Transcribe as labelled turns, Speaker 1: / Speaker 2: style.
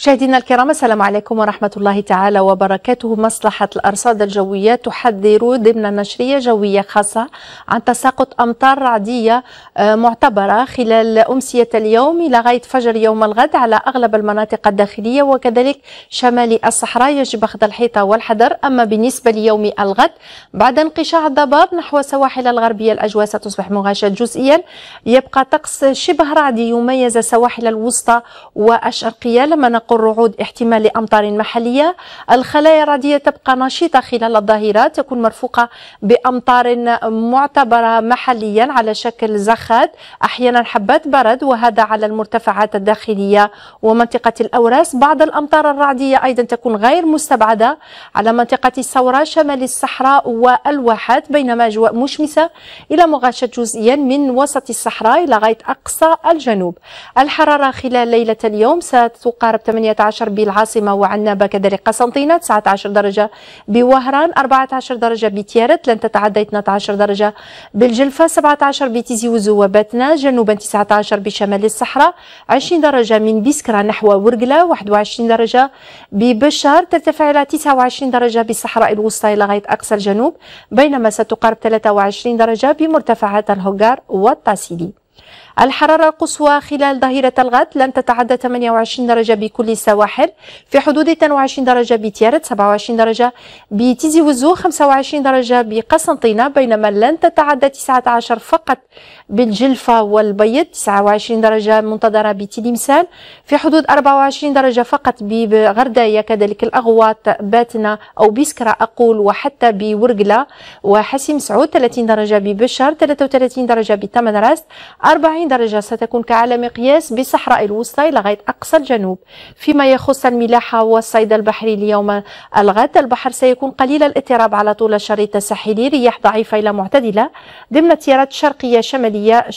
Speaker 1: مشاهدينا الكرام السلام عليكم ورحمة الله تعالى وبركاته مصلحة الأرصاد الجوية تحذر ضمن نشرية جوية خاصة عن تساقط أمطار رعدية آه، معتبرة خلال أمسية اليوم إلى غاية فجر يوم الغد على أغلب المناطق الداخلية وكذلك شمال الصحراء يجب أخذ الحيطة والحذر أما بالنسبة ليوم الغد بعد انقشاع الضباب نحو السواحل الغربية الأجواء ستصبح مغاشة جزئيا يبقى طقس شبه رعدي يميز السواحل الوسطى والشرقية لما تلقوا الرعود احتمال لأمطار محلية الخلايا الرعدية تبقى نشيطة خلال الظهيرة تكون مرفوقة بأمطار معتبرة محليا على شكل زخات أحيانا حبات برد وهذا على المرتفعات الداخلية ومنطقة الأوراس بعض الأمطار الرعدية أيضا تكون غير مستبعدة على منطقة الثورة شمال الصحراء والواحات بينما أجواء مشمسة إلى مغاشة جزئيا من وسط الصحراء إلى غاية أقصى الجنوب الحرارة خلال ليلة اليوم ستقارب 18 بالعاصمة وعنابة كذلك قسنطينة 19 درجة بوهران 14 درجة بتيارت لن تتعدى 12 درجة بالجلفة 17 بتيزي وزو وباتنا جنوبا 19 بشمال الصحراء 20 درجة من بسكرة نحو ورقلة 21 درجة ببشار ترتفع إلى 29 درجة بالصحراء الوسطى إلى غاية أقصى الجنوب بينما ستقارب 23 درجة بمرتفعات الهوغار والتاسيلي الحرارة القصوى خلال ظهيرة الغد لن تتعدى 28 درجة بكل السواحل في حدود 22 درجة بتيارت 27 درجة بتيزي وزو 25 درجة بقسنطينة بينما لن تتعدى 19 فقط بالجلفة والبيض 29 درجة منتظرة بتليمسان في حدود 24 درجة فقط بغرداية كذلك الأغواط باتنا أو بسكرة أقول وحتى بورقلة وحسيم سعود 30 درجة ببشر 33 درجة بتمن راست 40 30 درجة ستكون كعلى مقياس بصحراء الوسطى لغاية أقصى الجنوب فيما يخص الملاحة والصيد البحري ليوم الغد البحر سيكون قليل الاضطراب على طول الشريط الساحلي رياح ضعيفة إلى معتدلة ضمن تيارات شرقية شمالية